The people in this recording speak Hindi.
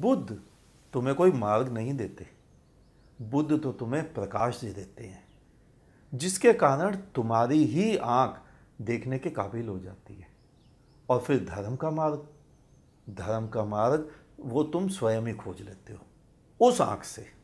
बुद्ध तुम्हें कोई मार्ग नहीं देते बुद्ध तो तुम्हें प्रकाश दे देते हैं जिसके कारण तुम्हारी ही आंख देखने के काबिल हो जाती है और फिर धर्म का मार्ग धर्म का मार्ग वो तुम स्वयं ही खोज लेते हो उस आंख से